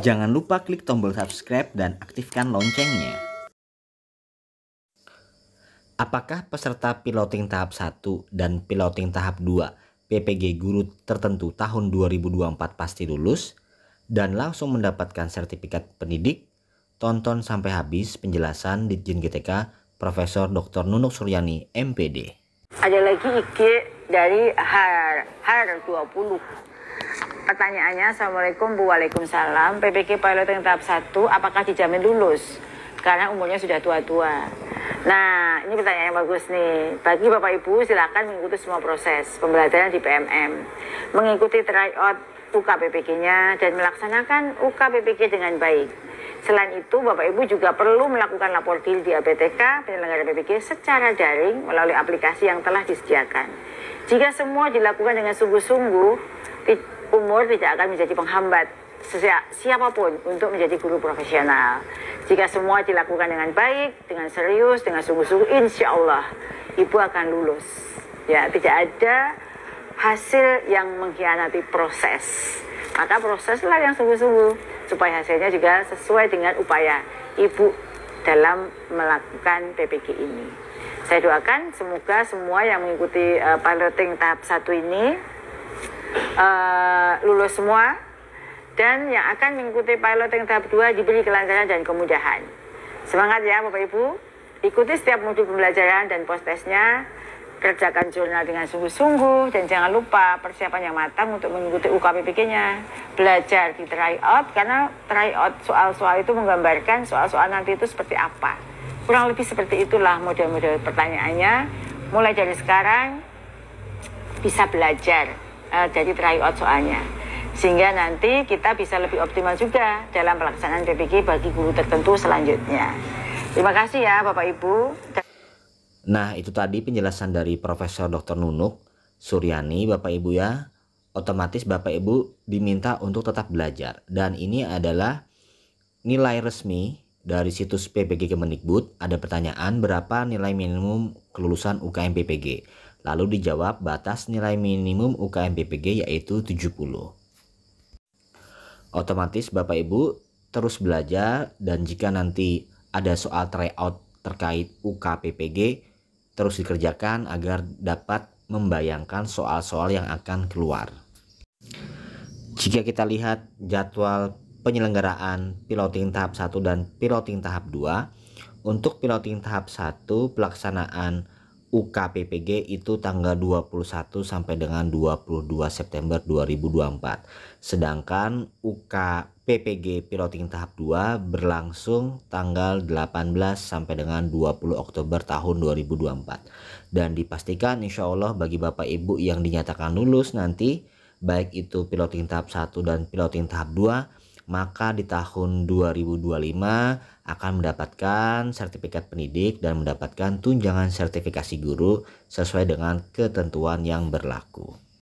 Jangan lupa klik tombol subscribe dan aktifkan loncengnya. Apakah peserta piloting tahap 1 dan piloting tahap 2 PPG guru tertentu tahun 2024 pasti lulus dan langsung mendapatkan sertifikat pendidik? Tonton sampai habis penjelasan Ditjen GTK Profesor Dr. Nunuk Suryani, MPD. Ada lagi IG dari HR, HR 20. Pertanyaannya, Assalamualaikum, Bu Waalaikumsalam. PPK pilot yang tahap 1, apakah dijamin lulus? Karena umurnya sudah tua-tua. Nah, ini pertanyaan yang bagus nih. Bagi Bapak Ibu, silahkan mengikuti semua proses pembelajaran di PMM. Mengikuti tryout UKPPK-nya dan melaksanakan UKPPK dengan baik. Selain itu, Bapak Ibu juga perlu melakukan lapor diri di APTK penyelenggara PPG secara daring melalui aplikasi yang telah disediakan. Jika semua dilakukan dengan sungguh-sungguh, umur tidak akan menjadi penghambat siapapun untuk menjadi guru profesional. Jika semua dilakukan dengan baik, dengan serius, dengan sungguh-sungguh, insya Allah ibu akan lulus. Ya, tidak ada hasil yang mengkhianati proses. Maka proseslah yang sungguh-sungguh supaya hasilnya juga sesuai dengan upaya ibu dalam melakukan PPG ini. Saya doakan semoga semua yang mengikuti uh, piloting tahap satu ini uh, lulus semua dan yang akan mengikuti pilot yang tahap 2 diberi kelancaran dan kemudahan. Semangat ya Bapak Ibu, ikuti setiap modul pembelajaran dan pos tesnya, kerjakan jurnal dengan sungguh-sungguh dan jangan lupa persiapan yang matang untuk mengikuti ukppg nya Belajar di try tryout karena try out soal-soal itu menggambarkan soal-soal nanti itu seperti apa. Kurang lebih seperti itulah model-model pertanyaannya. Mulai dari sekarang bisa belajar Eh, jadi try tryout soalnya sehingga nanti kita bisa lebih optimal juga dalam pelaksanaan PPG bagi guru tertentu selanjutnya. Terima kasih ya Bapak Ibu. Nah itu tadi penjelasan dari Profesor Dr. Nunuk Suryani Bapak Ibu ya. Otomatis Bapak Ibu diminta untuk tetap belajar dan ini adalah nilai resmi dari situs PPG Kemendikbud ada pertanyaan berapa nilai minimum kelulusan UKM PPG. Lalu dijawab batas nilai minimum UKM BPG yaitu 70. Otomatis Bapak Ibu terus belajar dan jika nanti ada soal tryout terkait UKPPG terus dikerjakan agar dapat membayangkan soal-soal yang akan keluar. Jika kita lihat jadwal penyelenggaraan piloting tahap 1 dan piloting tahap 2, untuk piloting tahap 1 pelaksanaan UKPPG itu tanggal 21 sampai dengan 22 September 2024. Sedangkan UKPPG piloting tahap 2 berlangsung tanggal 18 sampai dengan 20 Oktober tahun 2024. Dan dipastikan insya Allah bagi Bapak Ibu yang dinyatakan lulus nanti baik itu piloting tahap 1 dan piloting tahap 2 maka di tahun 2025 akan mendapatkan sertifikat pendidik dan mendapatkan tunjangan sertifikasi guru sesuai dengan ketentuan yang berlaku.